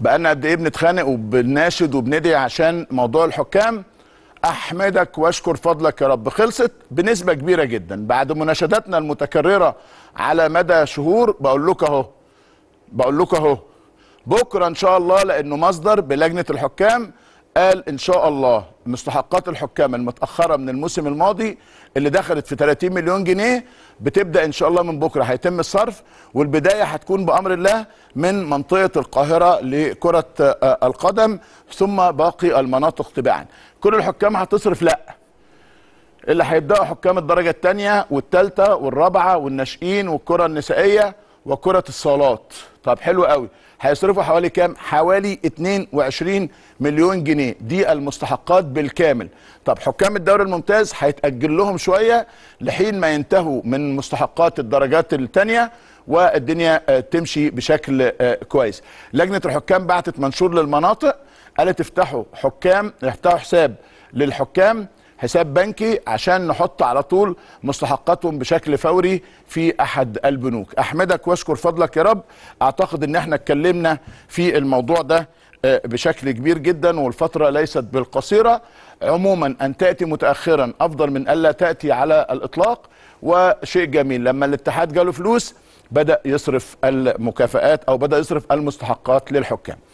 بقالنا قد ايه بنتخانق وبناشد وبندعي عشان موضوع الحكام احمدك واشكر فضلك يا رب خلصت بنسبه كبيره جدا بعد مناشداتنا المتكرره على مدى شهور بقول لك اهو بقول لك اهو بكره ان شاء الله لانه مصدر بلجنه الحكام قال ان شاء الله مستحقات الحكام المتاخره من الموسم الماضي اللي دخلت في 30 مليون جنيه بتبدا ان شاء الله من بكره هيتم الصرف والبدايه هتكون بامر الله من منطقه القاهره لكره آه، القدم ثم باقي المناطق تباعا كل الحكام هتصرف لا اللي هيبداوا حكام الدرجه الثانيه والثالثه والرابعه والناشئين والكره النسائيه وكرة الصالات طب حلو قوي هيصرفوا حوالي كام حوالي 22 مليون جنيه دي المستحقات بالكامل طب حكام الدوري الممتاز هيتأجل لهم شوية لحين ما ينتهوا من مستحقات الدرجات الثانية والدنيا آه، تمشي بشكل آه، كويس لجنة الحكام بعتت منشور للمناطق قالت افتحوا حكام افتحوا حساب للحكام حساب بنكي عشان نحط على طول مستحقاتهم بشكل فوري في احد البنوك احمدك واشكر فضلك يا رب اعتقد ان احنا اتكلمنا في الموضوع ده آه، بشكل كبير جدا والفتره ليست بالقصيره عموما ان تاتي متاخرا افضل من الا تاتي على الاطلاق وشيء جميل لما الاتحاد جاله فلوس بدا يصرف المكافآت او بدا يصرف المستحقات للحكام